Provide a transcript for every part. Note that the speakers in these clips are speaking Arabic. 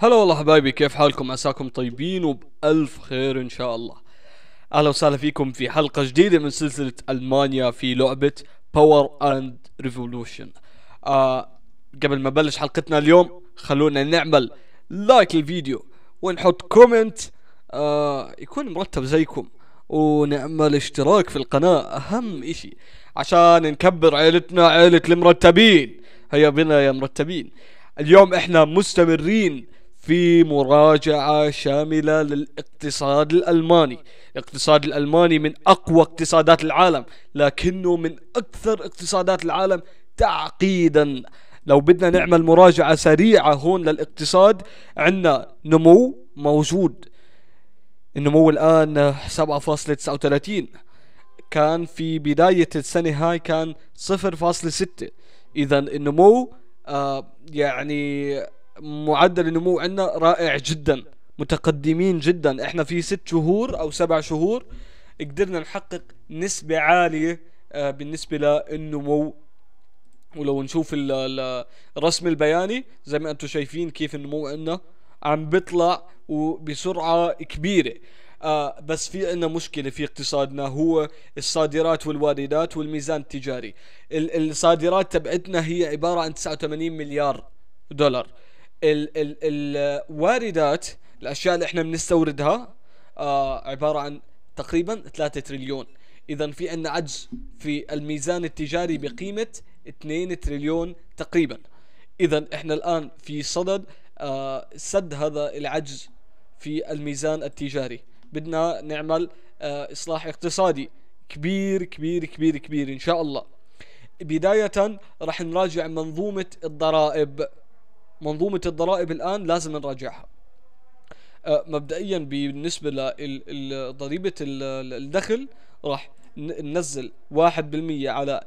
هلا والله حبايبي كيف حالكم عساكم طيبين وبألف خير إن شاء الله أهلا وسهلا فيكم في حلقة جديدة من سلسلة ألمانيا في لعبة باور أند ريفولوشن قبل ما بلش حلقتنا اليوم خلونا نعمل لايك للفيديو ونحط كومنت آه يكون مرتب زيكم ونعمل اشتراك في القناة أهم إشي عشان نكبر عيلتنا عيلة المرتبين هيا بنا يا مرتبين اليوم احنا مستمرين في مراجعة شاملة للاقتصاد الألماني الاقتصاد الألماني من أقوى اقتصادات العالم لكنه من أكثر اقتصادات العالم تعقيدا لو بدنا نعمل مراجعة سريعة هون للاقتصاد عندنا نمو موجود النمو الآن 7.39 كان في بداية السنة هاي كان 0.6 إذا النمو آه يعني معدل النمو عندنا رائع جدا متقدمين جدا احنا في ست شهور او سبع شهور قدرنا نحقق نسبة عالية آه، بالنسبة للنمو ولو نشوف الرسم البياني زي ما انتم شايفين كيف النمو عندنا عم بيطلع وبسرعة كبيرة آه، بس في عندنا مشكلة في اقتصادنا هو الصادرات والواردات والميزان التجاري الصادرات تبعتنا هي عبارة عن 89 مليار دولار ال ال الواردات الاشياء اللي احنا بنستوردها آه عباره عن تقريبا 3 تريليون اذا في عندنا عجز في الميزان التجاري بقيمه 2 تريليون تقريبا اذا احنا الان في صدد آه سد هذا العجز في الميزان التجاري بدنا نعمل آه اصلاح اقتصادي كبير كبير كبير كبير ان شاء الله بدايه راح نراجع منظومه الضرائب منظومة الضرائب الآن لازم نراجعها أه، مبدئيا بالنسبة لضريبة الدخل راح ننزل واحد بالمية على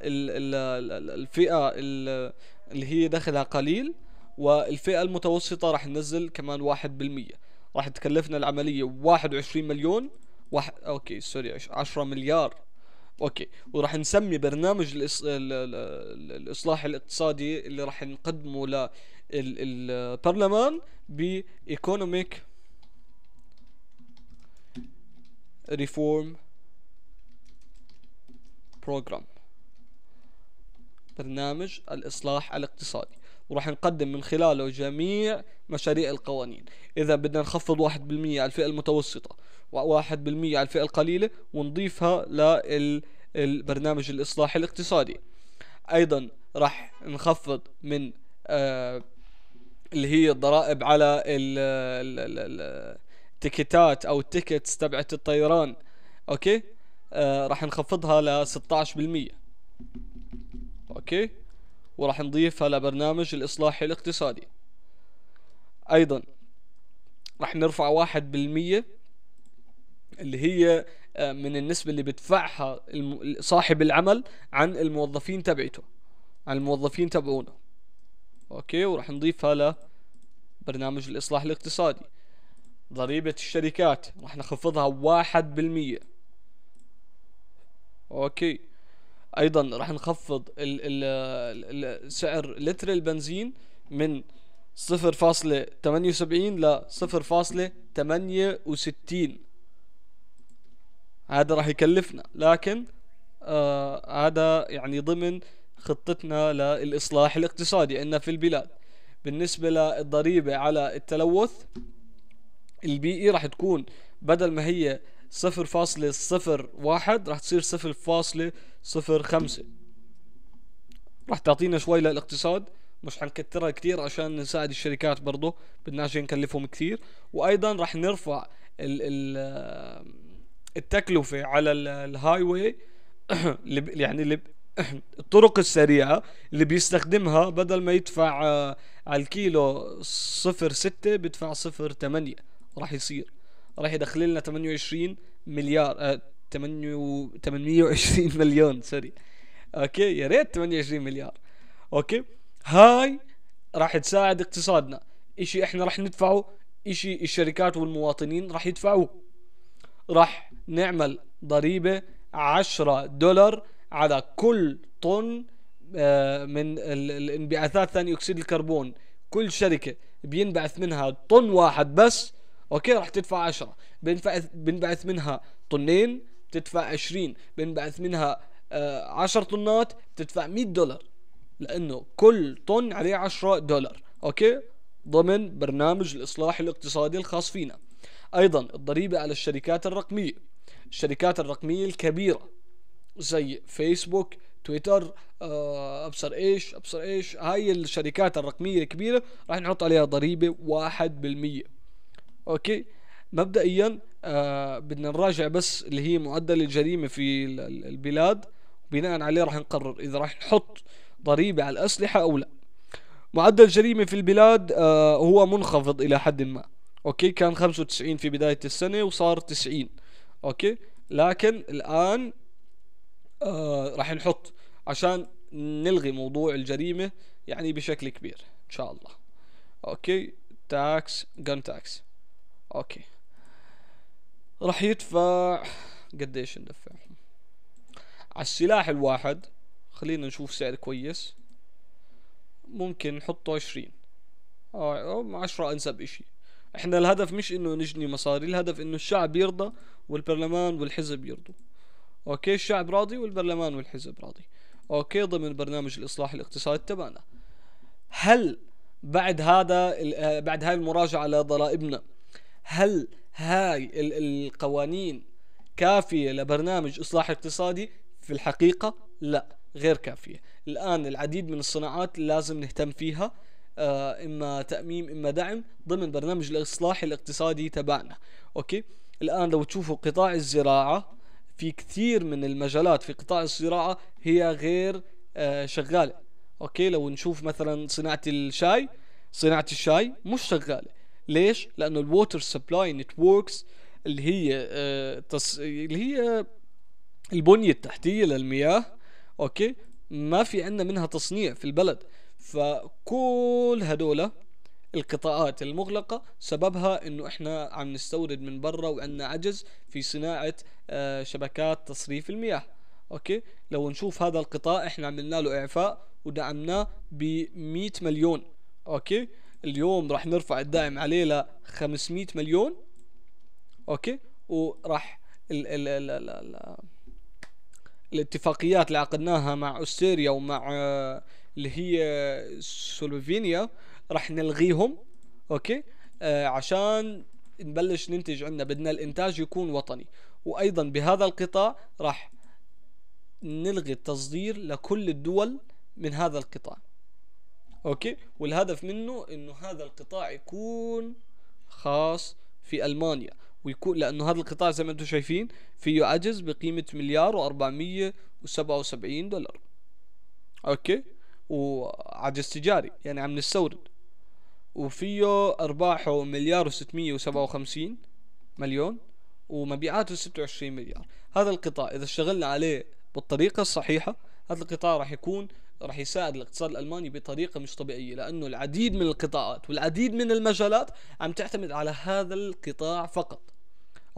الفئة اللي هي دخلها قليل والفئة المتوسطة راح ننزل كمان واحد بالمية راح تكلفنا العملية واحد وعشرين مليون واحد اوكي سوري عشرة مليار اوكي وراح نسمي برنامج الاصلاح الاقتصادي اللي راح نقدمه البرلمان بايكونوميك ريفورم بروجرام برنامج الاصلاح الاقتصادي وراح نقدم من خلاله جميع مشاريع القوانين اذا بدنا نخفض 1% على الفئه المتوسطه و1% على الفئه القليله ونضيفها للبرنامج الاصلاح الاقتصادي ايضا راح نخفض من آه اللي هي الضرائب على التيكتات او التيكتس تبعت الطيران اوكي آه راح نخفضها ل 16% اوكي وراح نضيفها لبرنامج الاصلاح الاقتصادي ايضا راح نرفع واحد بالمية اللي هي آه، من النسبة اللي بدفعها صاحب العمل عن الموظفين تبعته عن الموظفين تبعونه اوكي وراح نضيفها لبرنامج الاصلاح الاقتصادي ضريبة الشركات راح نخفضها واحد بالمية اوكي ايضا راح نخفض الـ الـ سعر لتر البنزين من صفر فاصلة تمانية وسبعين لصفر فاصلة تمانية وستين هذا راح يكلفنا لكن آه هذا يعني ضمن خطتنا للإصلاح الاقتصادي عندنا في البلاد بالنسبة للضريبة على التلوث البيئي راح تكون بدل ما هي صفر فاصلة صفر واحد راح تصير صفر فاصلة صفر خمسة راح تعطينا شوي للاقتصاد مش حنكترها كتير عشان نساعد الشركات برضه بدناش نكلفهم كتير وايضا راح نرفع ال ال التكلفة على الهاي واي يعني الطرق السريعة اللي بيستخدمها بدل ما يدفع آه، على الكيلو صفر ستة بيدفع صفر تمانية راح يصير راح يدخل لنا 28 مليار آه 820 مليون سوري اوكي يا ريت 28 مليار اوكي هاي راح تساعد اقتصادنا اشي احنا راح ندفعه اشي الشركات والمواطنين راح يدفعوه راح نعمل ضريبة 10 دولار على كل طن آه، من الانبعاثات ثاني اكسيد الكربون كل شركه بينبعث منها طن واحد بس اوكي راح تدفع 10 بينبعث بينبعث منها طنين بتدفع 20 بينبعث منها 10 آه، طنات بتدفع 100 دولار لانه كل طن عليه 10 دولار اوكي ضمن برنامج الاصلاح الاقتصادي الخاص فينا ايضا الضريبه على الشركات الرقميه الشركات الرقميه الكبيره زي فيسبوك تويتر آه، ابصر ايش ابصر ايش هاي الشركات الرقميه الكبيره راح نحط عليها ضريبه 1% اوكي مبدئيا آه بدنا نراجع بس اللي هي معدل الجريمه في البلاد بناء عليه راح نقرر اذا راح نحط ضريبه على الاسلحه او لا معدل الجريمه في البلاد آه هو منخفض الى حد ما اوكي كان 95 في بدايه السنه وصار 90 اوكي لكن الان آه، راح نحط عشان نلغي موضوع الجريمة يعني بشكل كبير ان شاء الله اوكي تاكس جن تاكس اوكي راح يدفع قديش ندفع على السلاح الواحد خلينا نشوف سعر كويس ممكن نحطه عشرين آه، او عشرة انسب اشي احنا الهدف مش انه نجني مصاري الهدف انه الشعب يرضى والبرلمان والحزب يرضوا اوكي الشعب راضي والبرلمان والحزب راضي اوكي ضمن برنامج الاصلاح الاقتصادي تبعنا هل بعد هذا بعد هاي المراجعه لضرائبنا هل هاي القوانين كافيه لبرنامج اصلاح اقتصادي في الحقيقه لا غير كافيه الان العديد من الصناعات لازم نهتم فيها آه، اما تاميم اما دعم ضمن برنامج الاصلاح الاقتصادي تبعنا اوكي الان لو تشوفوا قطاع الزراعه في كثير من المجالات في قطاع الزراعة هي غير آه، شغالة اوكي لو نشوف مثلا صناعة الشاي صناعة الشاي مش شغالة ليش؟ لأنه الووتر سبلاي نتوركس اللي هي آه، تص... اللي هي البنية التحتية للمياه اوكي ما في عندنا منها تصنيع في البلد فكل هدول القطاعات المغلقة سببها انه احنا عم نستورد من برا وعندنا عجز في صناعة آه، شبكات تصريف المياه اوكي لو نشوف هذا القطاع احنا عملنا له اعفاء ودعمناه ب 100 مليون اوكي اليوم راح نرفع الدعم عليه ل 500 مليون اوكي وراح ال ال ال ال ال الاتفاقيات اللي عقدناها مع استريا ومع آه، اللي هي سلوفينيا راح نلغيهم اوكي آه عشان نبلش ننتج عندنا بدنا الانتاج يكون وطني وايضا بهذا القطاع راح نلغي التصدير لكل الدول من هذا القطاع اوكي والهدف منه انه هذا القطاع يكون خاص في المانيا ويكون لانه هذا القطاع زي ما انتم شايفين فيه عجز بقيمه مليار و477 دولار اوكي وعجز تجاري يعني عم نستورد وفيه ارباحه مليار و657 مليون ومبيعاته 26 مليار هذا القطاع اذا اشتغلنا عليه بالطريقه الصحيحه هذا القطاع راح يكون راح يساعد الاقتصاد الالماني بطريقه مش طبيعيه لانه العديد من القطاعات والعديد من المجالات عم تعتمد على هذا القطاع فقط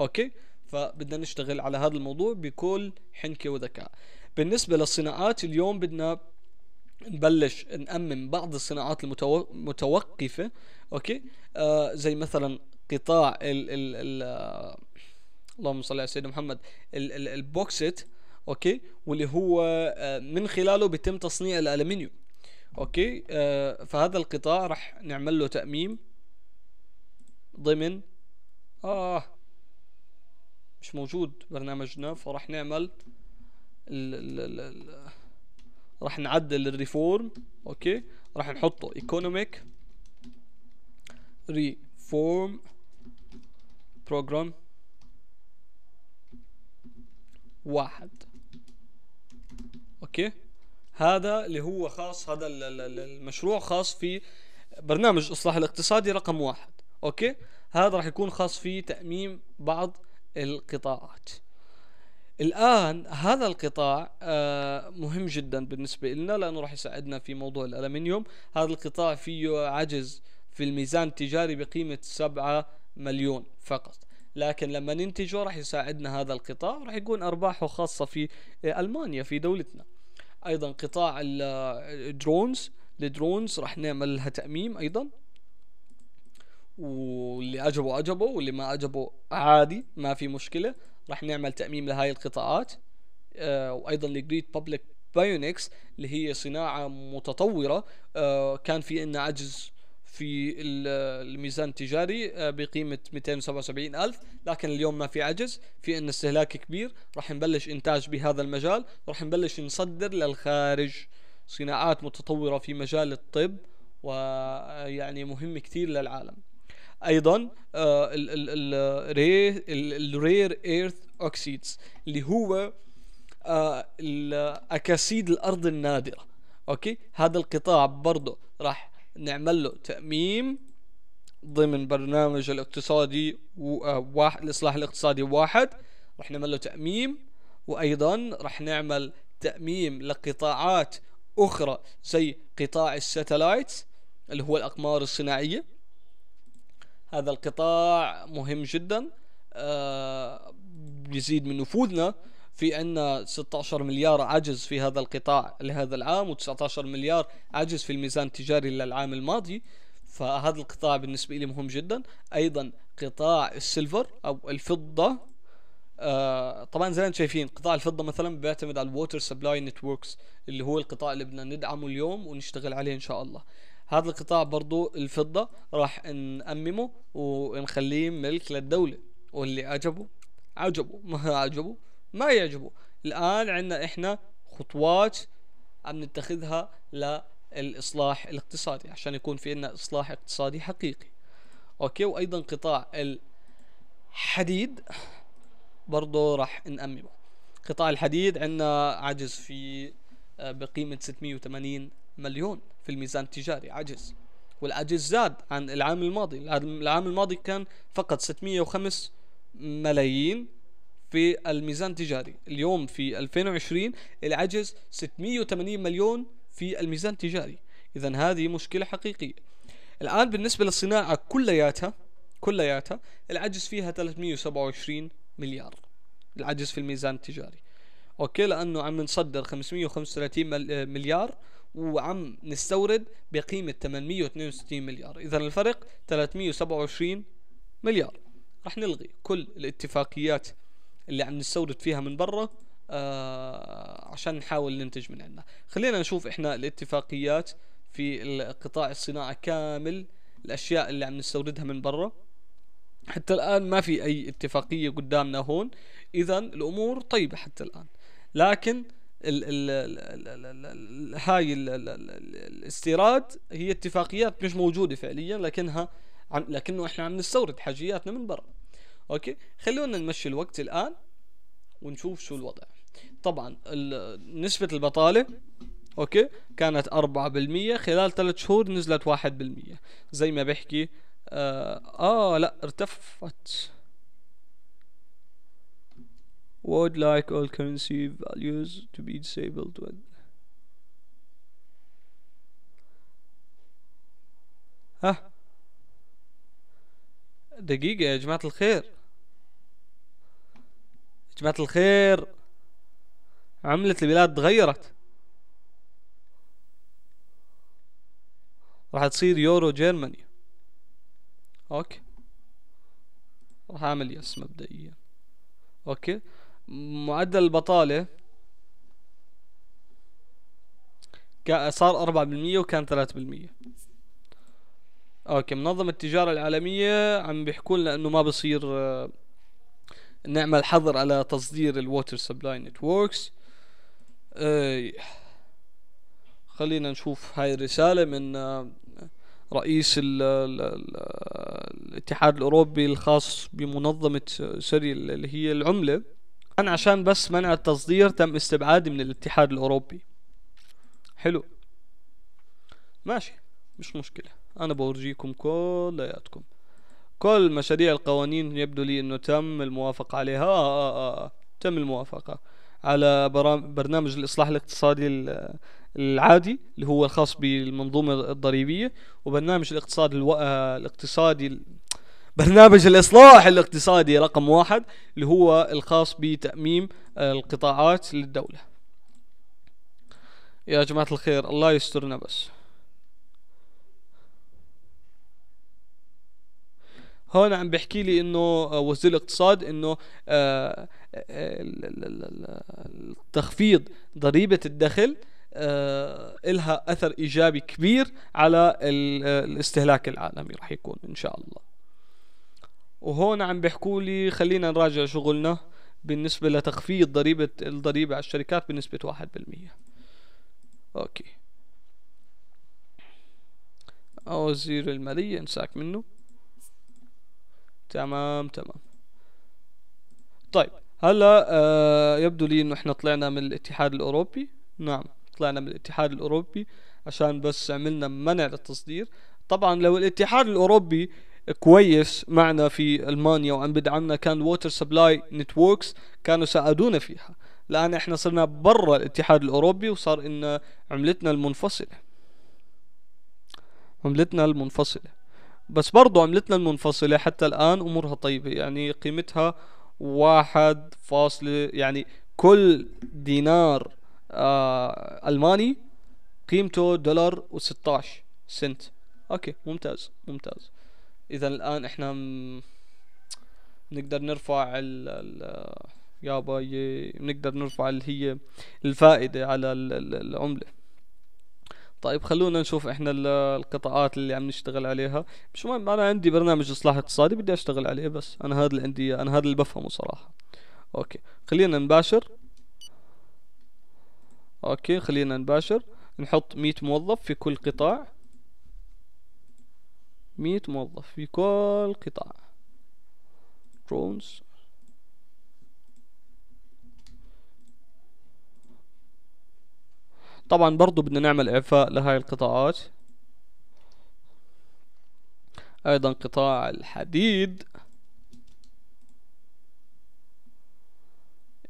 اوكي فبدنا نشتغل على هذا الموضوع بكل حنكه وذكاء بالنسبه للصناعات اليوم بدنا نبلش نأمن بعض الصناعات المتوقفة أوكي آه زي مثلا قطاع ال ال ال آه، اللهم صل على سيدنا محمد ال ال البوكسيت أوكي واللي هو آه من خلاله بيتم تصنيع الألمنيوم أوكي آه فهذا القطاع راح نعمل له تأميم ضمن آه مش موجود برنامجنا فراح نعمل ال ال ال ال راح نعدل الريفورم اوكي راح نحطه ايكونوميك ريفورم بروجرام واحد اوكي هذا اللي هو خاص هذا المشروع خاص في برنامج الاصلاح الاقتصادي رقم واحد اوكي هذا راح يكون خاص في تأميم بعض القطاعات الان هذا القطاع آه، مهم جدا بالنسبه لنا لانه راح يساعدنا في موضوع الالمنيوم هذا القطاع فيه عجز في الميزان التجاري بقيمه 7 مليون فقط لكن لما ننتجه راح يساعدنا هذا القطاع راح يكون ارباحه خاصه في آه، المانيا في دولتنا ايضا قطاع الدرونز آه، الدرونز راح نعمل لها تاميم ايضا واللي عجبه عجبه واللي ما عجبه عادي ما في مشكله راح نعمل تأميم لهاي القطاعات آه، وايضا لجريد بابليك بايونكس اللي هي صناعة متطورة آه، كان في عنا عجز في الميزان التجاري آه، بقيمة 277 ألف لكن اليوم ما في عجز في أن استهلاك كبير راح نبلش إنتاج بهذا المجال راح نبلش نصدر للخارج صناعات متطورة في مجال الطب ويعني مهم كثير للعالم ايضا الرير ايرث اوكسيدز اللي هو آه، الاكاسيد الارض النادره اوكي هذا القطاع برضه راح نعمل له تاميم ضمن برنامج الاقتصادي آه، واحد الاصلاح الاقتصادي واحد راح نعمل له تاميم وايضا راح نعمل تاميم لقطاعات اخرى زي قطاع الساتلايت اللي هو الاقمار الصناعيه هذا القطاع مهم جدا آه، يزيد من نفوذنا في أن 16 مليار عجز في هذا القطاع لهذا العام و19 مليار عجز في الميزان التجاري للعام الماضي فهذا القطاع بالنسبة لي مهم جدا أيضا قطاع السيلفر أو الفضة آه طبعا زي ما انتم شايفين قطاع الفضة مثلا بيعتمد على الووتر سبلاي نتوركس اللي هو القطاع اللي بدنا ندعمه اليوم ونشتغل عليه إن شاء الله هذا القطاع برضو الفضة راح نأممه ونخليه ملك للدولة واللي عجبه عجبه ما عجبه ما يعجبه الآن عندنا إحنا خطوات عم نتخذها للإصلاح الاقتصادي عشان يكون في عندنا إصلاح اقتصادي حقيقي أوكي وأيضا قطاع الحديد برضه راح نأممه قطاع الحديد عندنا عجز في آه، بقيمة 680 مليون في الميزان التجاري عجز والعجز زاد عن العام الماضي العام الماضي كان فقط 605 ملايين في الميزان التجاري اليوم في 2020 العجز 680 مليون في الميزان التجاري اذا هذه مشكلة حقيقية الان بالنسبة للصناعة كلياتها كلياتها العجز فيها 327 مليار العجز في الميزان التجاري اوكي لانه عم نصدر 535 مليار وعم نستورد بقيمة 862 مليار إذا الفرق 327 مليار رح نلغي كل الاتفاقيات اللي عم نستورد فيها من برا آه عشان نحاول ننتج من عندنا خلينا نشوف احنا الاتفاقيات في القطاع الصناعة كامل الأشياء اللي عم نستوردها من برا حتى الآن ما في أي اتفاقية قدامنا هون إذا الأمور طيبة حتى الآن لكن ال ال ال هاي الاستيراد هي اتفاقيات مش موجوده فعليا لكنها عم لكنه احنا عم نستورد حاجياتنا من برا اوكي خلونا نمشي الوقت الان ونشوف شو الوضع طبعا نسبه البطاله اوكي كانت 4% خلال 3 شهور نزلت 1% زي ما بحكي آه, اه لا ارتفعت would like all currency values to be disabled when ها دقيقة يا جماعة الخير جماعة الخير عملة البلاد تغيرت راح تصير يورو جيرماني اوكي راح اعمل يس مبدئيا اوكي معدل البطالة صار أربعة بالمية وكان ثلاثة بالمية اوكي منظمة التجارة العالمية عم بيحكوا لنا انه ما بصير آه، نعمل حظر على تصدير الووتر سبلاي نتوركس خلينا نشوف هاي الرسالة من آه، رئيس الـ الـ الـ الاتحاد الأوروبي الخاص بمنظمة آه، سري اللي هي العملة انا عشان بس منع التصدير تم استبعادي من الاتحاد الأوروبي حلو ماشي مش مشكلة أنا بورجيكم كلياتكم كل مشاريع القوانين يبدو لي أنه تم الموافقة عليها آه آه آه. آه. تم الموافقة على برنامج الإصلاح الاقتصادي العادي اللي هو الخاص بالمنظومة الضريبية وبرنامج الاقتصاد الو... آه، الاقتصادي برنامج الإصلاح الاقتصادي رقم واحد اللي هو الخاص بتأميم آه، القطاعات للدولة يا جماعة الخير الله يسترنا بس هون عم بحكي لي انه آه، وزير الاقتصاد انه آه، تخفيض ضريبه الدخل إلها أثر إيجابي كبير على الاستهلاك العالمي رح يكون إن شاء الله وهون عم بيحكوا لي خلينا نراجع شغلنا بالنسبة لتخفيض ضريبة الضريبة على الشركات بنسبة واحد بالمية اوكي وزير المالية انساك منه تمام تمام طيب هلا آه يبدو لي انه احنا طلعنا من الاتحاد الاوروبي نعم طلعنا من الاتحاد الاوروبي عشان بس عملنا منع للتصدير طبعا لو الاتحاد الاوروبي كويس معنا في المانيا وعم بدعمنا كان ووتر سبلاي نتوركس كانوا ساعدونا فيها الان احنا صرنا برا الاتحاد الاوروبي وصار ان عملتنا المنفصله عملتنا المنفصله بس برضو عملتنا المنفصله حتى الان امورها طيبه يعني قيمتها واحد فاصلة يعني كل دينار آه الماني قيمته دولار و16 سنت اوكي ممتاز ممتاز اذا الان احنا م... نقدر نرفع ال... ال... يابا ي... نقدر نرفع اللي هي الفائدة على ال... ال... العملة طيب خلونا نشوف احنا القطاعات اللي عم نشتغل عليها مش مهم انا عندي برنامج اصلاح اقتصادي بدي اشتغل عليه بس انا هذا اللي عندي انا هذا اللي بفهمه صراحة اوكي خلينا نباشر اوكي خلينا نباشر نحط 100 موظف في كل قطاع مية موظف في كل قطاع درونز طبعا برضو بدنا نعمل اعفاء لهاي القطاعات ايضا قطاع الحديد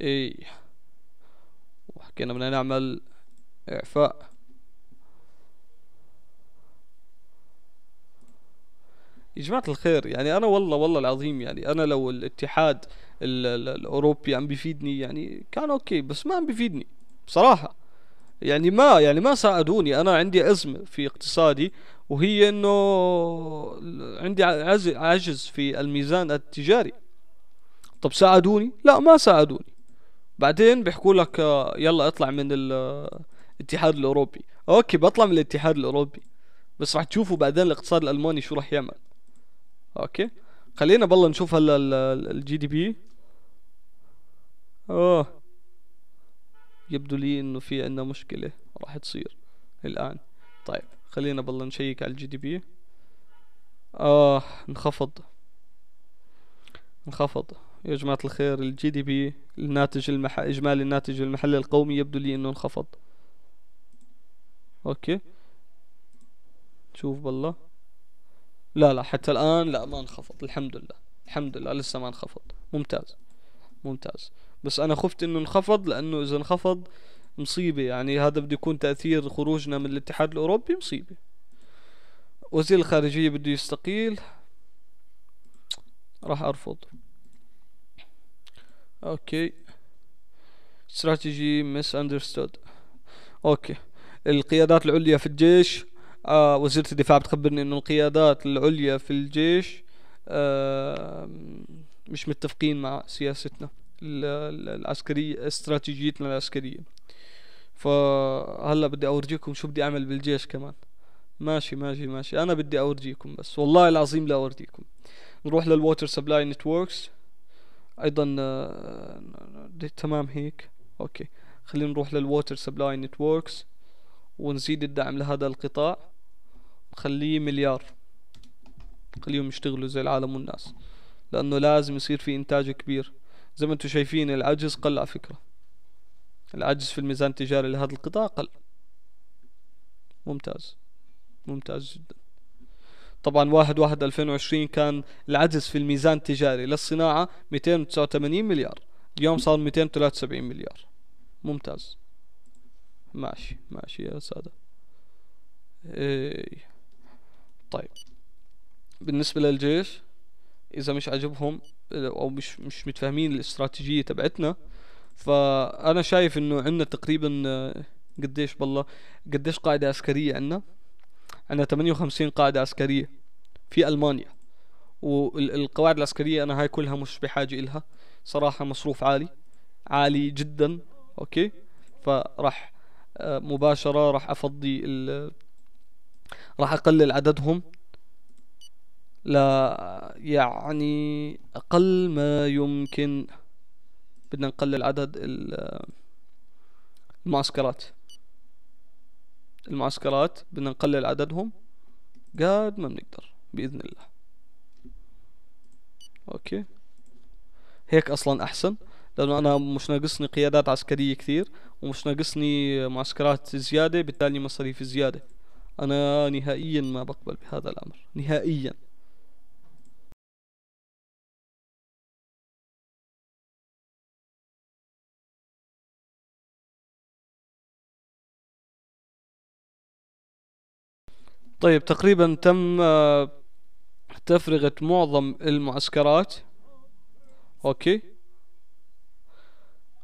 اي وحكينا بدنا نعمل اعفاء يا جماعه الخير يعني انا والله والله العظيم يعني انا لو الاتحاد الاوروبي عم بيفيدني يعني كان اوكي بس ما عم بيفيدني بصراحه يعني ما يعني ما ساعدوني انا عندي ازمه في اقتصادي وهي انه عندي عجز في الميزان التجاري طب ساعدوني لا ما ساعدوني بعدين بيحكوا لك يلا اطلع من الاتحاد الاوروبي اوكي بطلع من الاتحاد الاوروبي بس راح تشوفوا بعدين الاقتصاد الالماني شو راح يعمل اوكي خلينا بالله نشوف هلا الجي دي بي اوه يبدو لي انه في عندنا مشكلة راح تصير الان طيب خلينا بالله نشيك على الجي دي بي اه انخفض انخفض يا جماعة الخير الجي دي بي الناتج المح... إجمالي الناتج المحلي القومي يبدو لي إنه انخفض أوكي شوف بالله لا لا حتى الآن لا ما انخفض الحمد لله الحمد لله لسه ما انخفض ممتاز ممتاز بس أنا خفت إنه انخفض لأنه إذا انخفض مصيبة يعني هذا بده يكون تأثير خروجنا من الاتحاد الأوروبي مصيبة وزير الخارجية بده يستقيل راح أرفض أوكي استراتيجي مس أندرستود أوكي القيادات العليا في الجيش آه وزيرة الدفاع بتخبرني انه القيادات العليا في الجيش آه مش متفقين مع سياستنا العسكرية استراتيجيتنا العسكرية فهلا بدي اورجيكم شو بدي اعمل بالجيش كمان ماشي ماشي ماشي انا بدي اورجيكم بس والله العظيم لا اورجيكم نروح للووتر سبلاي نتوركس ايضا آه تمام هيك اوكي خلينا نروح للووتر سبلاي نتوركس ونزيد الدعم لهذا القطاع خليه مليار خليهم يشتغلوا زي العالم والناس لأنه لازم يصير في إنتاج كبير زي ما انتم شايفين العجز قل على فكرة العجز في الميزان التجاري لهذا القطاع قل ممتاز ممتاز جدا طبعا واحد واحد ألفين وعشرين كان العجز في الميزان التجاري للصناعة ميتين وتسعة وثمانين مليار اليوم صار ميتين وثلاثة وسبعين مليار ممتاز ماشي ماشي يا سادة ايه طيب بالنسبة للجيش إذا مش عجبهم أو مش مش متفاهمين الاستراتيجية تبعتنا فأنا شايف إنه عندنا تقريبا قديش بالله قديش قاعدة عسكرية عندنا عندنا 58 قاعدة عسكرية في ألمانيا والقواعد العسكرية أنا هاي كلها مش بحاجة إلها صراحة مصروف عالي عالي جدا أوكي فراح آه، مباشرة راح أفضي راح اقلل عددهم لا يعني اقل ما يمكن بدنا نقلل عدد المعسكرات المعسكرات بدنا نقلل عددهم قد ما بنقدر باذن الله اوكي هيك اصلا احسن لانه انا مش ناقصني قيادات عسكريه كثير ومش ناقصني معسكرات زياده بالتالي مصاريف زياده أنا نهائيا ما بقبل بهذا الأمر نهائيا طيب تقريبا تم آه، تفرغة معظم المعسكرات اوكي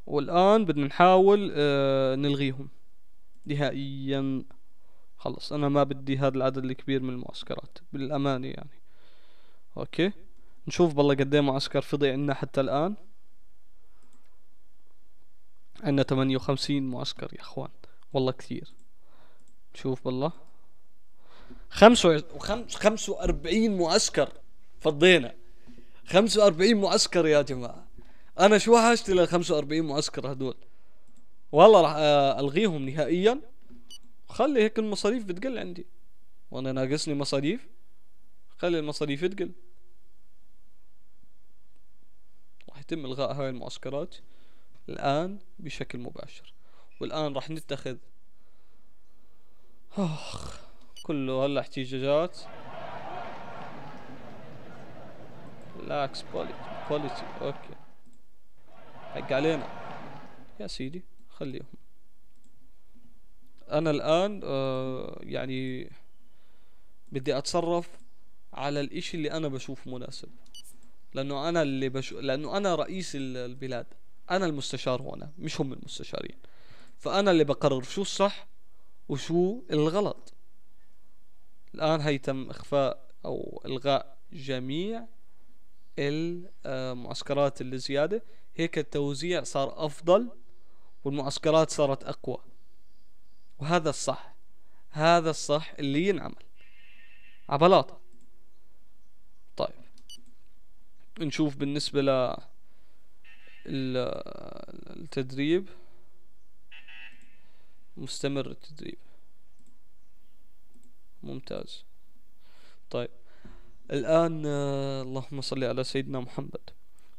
والان بدنا نحاول آه، نلغيهم نهائيا خلص انا ما بدي هذا العدد الكبير من المعسكرات بالامانه يعني اوكي نشوف بالله قد ايه معسكر فضي عندنا حتى الان عندنا 58 معسكر يا اخوان والله كثير نشوف بالله خمسة وخمسة خمسة وأربعين معسكر فضينا خمسة وأربعين معسكر يا جماعة أنا شو حاجتي لل 45 معسكر هدول والله راح آه، ألغيهم نهائيا خلي هيك المصاريف بتقل عندي وانا ناقصني مصاريف خلي المصاريف تقل راح يتم الغاء هاي المعسكرات الان بشكل مباشر والان راح نتخذ اخ كله هلا احتجاجات لاكس بوليتي اوكي حق علينا يا سيدي خليهم انا الان آه، يعني بدي اتصرف على الاشي اللي انا بشوفه مناسب لانه انا اللي بشو لانه انا رئيس البلاد انا المستشار هنا مش هم المستشارين فانا اللي بقرر شو الصح وشو الغلط الان هي تم اخفاء او الغاء جميع المعسكرات آه، اللي زياده هيك التوزيع صار افضل والمعسكرات صارت اقوى وهذا الصح هذا الصح اللي ينعمل عبلاطة طيب نشوف بالنسبة ل التدريب مستمر التدريب ممتاز طيب الآن اللهم صل على سيدنا محمد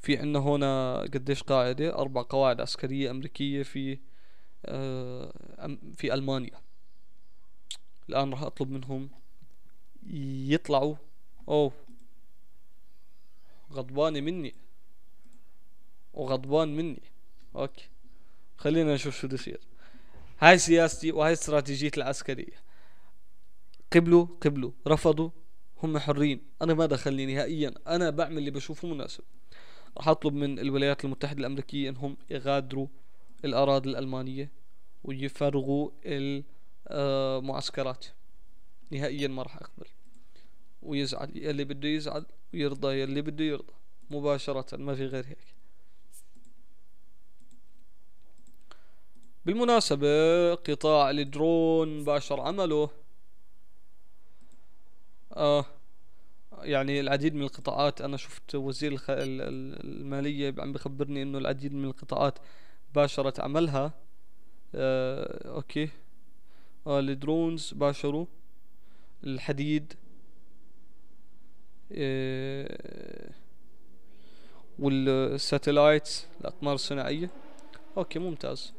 في عندنا هنا قديش قاعدة أربع قواعد عسكرية أمريكية في آه، في ألمانيا الآن راح أطلب منهم يطلعوا أوه غضبانة مني وغضبان مني أوكي خلينا نشوف شو يصير هاي سياستي وهاي استراتيجيتي العسكرية قبلوا قبلوا رفضوا هم حرين أنا ما دخلني نهائيا أنا بعمل اللي بشوفه مناسب راح أطلب من الولايات المتحدة الأمريكية أنهم يغادروا الأراضي الألمانية ويفرغوا المعسكرات نهائيا ما راح أقبل ويزعل يلي بده يزعل ويرضى يلي بده يرضى مباشرة ما في غير هيك بالمناسبة قطاع الدرون باشر عمله آه يعني العديد من القطاعات أنا شفت وزير المالية عم بخبرني إنه العديد من القطاعات باشرت عملها آه اوكي آه الدرونز باشروا الحديد آه، والساتلايت الاقمار الصناعية اوكي ممتاز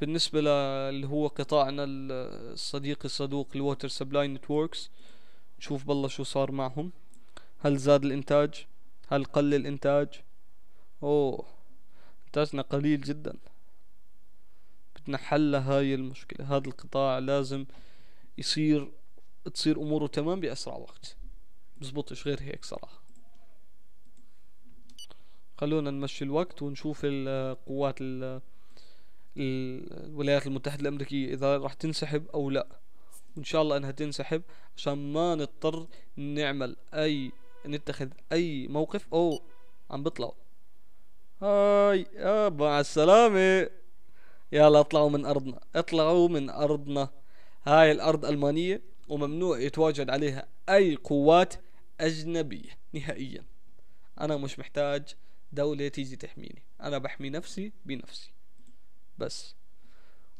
بالنسبة للي هو قطاعنا الصديق الصدوق الووتر سبلاي نتوركس نشوف بالله شو صار معهم هل زاد الانتاج هل قل الانتاج اوه محتاجنا قليل جدا بدنا حل هاي المشكلة هذا القطاع لازم يصير تصير أموره تمام بأسرع وقت بزبطش غير هيك صراحة خلونا نمشي الوقت ونشوف القوات الولايات المتحدة الأمريكية إذا راح تنسحب أو لا وإن شاء الله أنها تنسحب عشان ما نضطر نعمل أي نتخذ أي موقف أو عم بطلعوا هاي يا مع السلامة يلا اطلعوا من أرضنا اطلعوا من أرضنا هاي الأرض ألمانية وممنوع يتواجد عليها أي قوات أجنبية نهائيا أنا مش محتاج دولة تيجي تحميني أنا بحمي نفسي بنفسي بس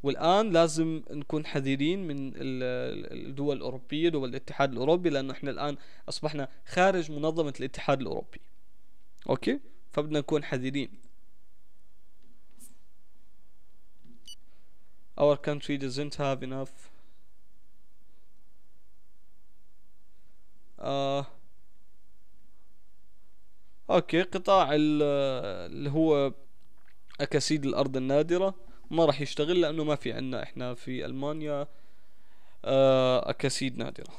والآن لازم نكون حذرين من الدول الأوروبية دول الاتحاد الأوروبي لأنه إحنا الآن أصبحنا خارج منظمة الاتحاد الأوروبي أوكي فبدنا نكون حذرين our country doesn't have enough آه. اوكي قطاع اللي هو اكاسيد الارض النادرة ما راح يشتغل لانه ما في عنا احنا في المانيا آه اكاسيد نادرة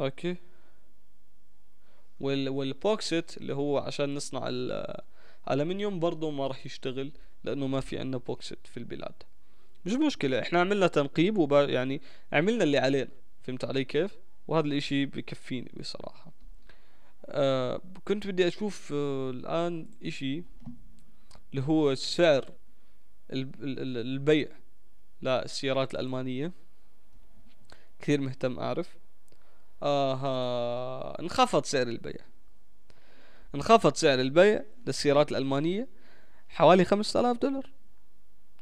اوكي وال والبوكسيت اللي هو عشان نصنع الالمنيوم برضه ما راح يشتغل لانه ما في عندنا بوكسيت في البلاد مش مشكلة احنا عملنا تنقيب وب... يعني عملنا اللي علينا فهمت علي كيف وهذا الاشي بكفيني بصراحة آه كنت بدي اشوف آه الان اشي اللي هو سعر البيع للسيارات الالمانية كثير مهتم اعرف آه انخفض سعر البيع انخفض سعر البيع للسيارات الألمانية حوالي خمسة آلاف دولار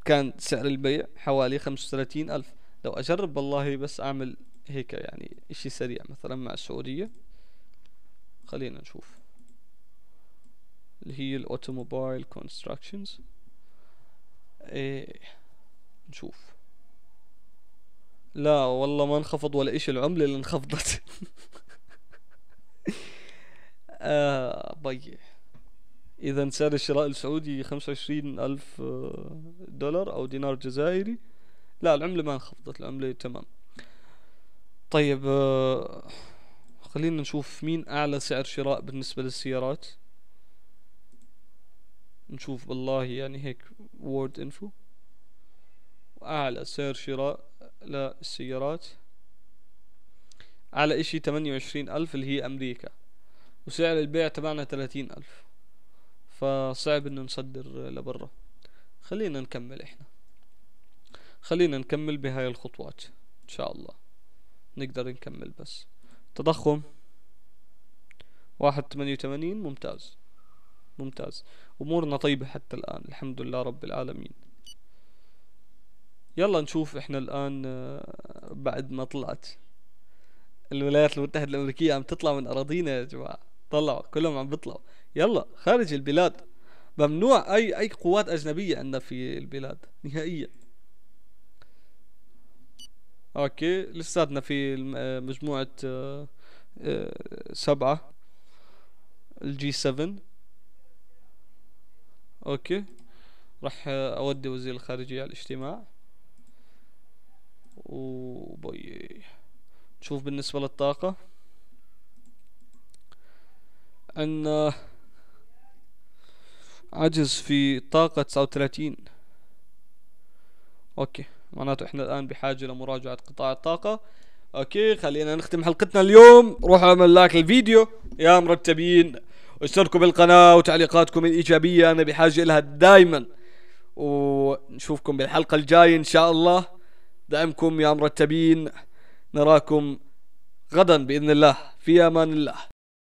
كان سعر البيع حوالي خمسة وثلاثين ألف لو أجرب والله بس أعمل هيك يعني إشي سريع مثلا مع السعودية خلينا نشوف اللي هي الأوتوموبايل كونستراكشنز ايه نشوف لا والله ما انخفض ولا إشي العملة اللي انخفضت آه بي إذا سعر الشراء السعودي خمسة وعشرين ألف آه، دولار أو دينار جزائري لا العملة ما انخفضت العملة تمام طيب آه خلينا نشوف مين أعلى سعر شراء بالنسبة للسيارات نشوف بالله يعني هيك وورد انفو أعلى سعر شراء للسيارات أعلى إشي تمانية وعشرين ألف اللي هي أمريكا وسعر البيع تبعنا تلاتين ألف فصعب إنه نصدر لبرا خلينا نكمل إحنا خلينا نكمل بهاي الخطوات إن شاء الله نقدر نكمل بس تضخم واحد تمانية وتمانين ممتاز ممتاز أمورنا طيبة حتى الآن الحمد لله رب العالمين يلا نشوف احنا الان آه، بعد ما طلعت الولايات المتحدة الأمريكية عم تطلع من أراضينا يا جماعة طلعوا كلهم عم بيطلعوا يلا خارج البلاد ممنوع أي أي قوات أجنبية عندنا في البلاد نهائيا أوكي لساتنا في آه، مجموعة آه، سبعة الجي 7 أوكي راح أودي وزير الخارجية على الاجتماع وبي نشوف بالنسبة للطاقة ان عجز في طاقة تسعة وثلاثين اوكي معناته احنا الان بحاجة لمراجعة قطاع الطاقة اوكي خلينا نختم حلقتنا اليوم روحوا اعمل لايك للفيديو يا مرتبين اشتركوا بالقناة وتعليقاتكم الإيجابية أنا بحاجة لها دايما ونشوفكم بالحلقة الجاية إن شاء الله دعمكم يا مرتبين نراكم غدا بإذن الله في أمان الله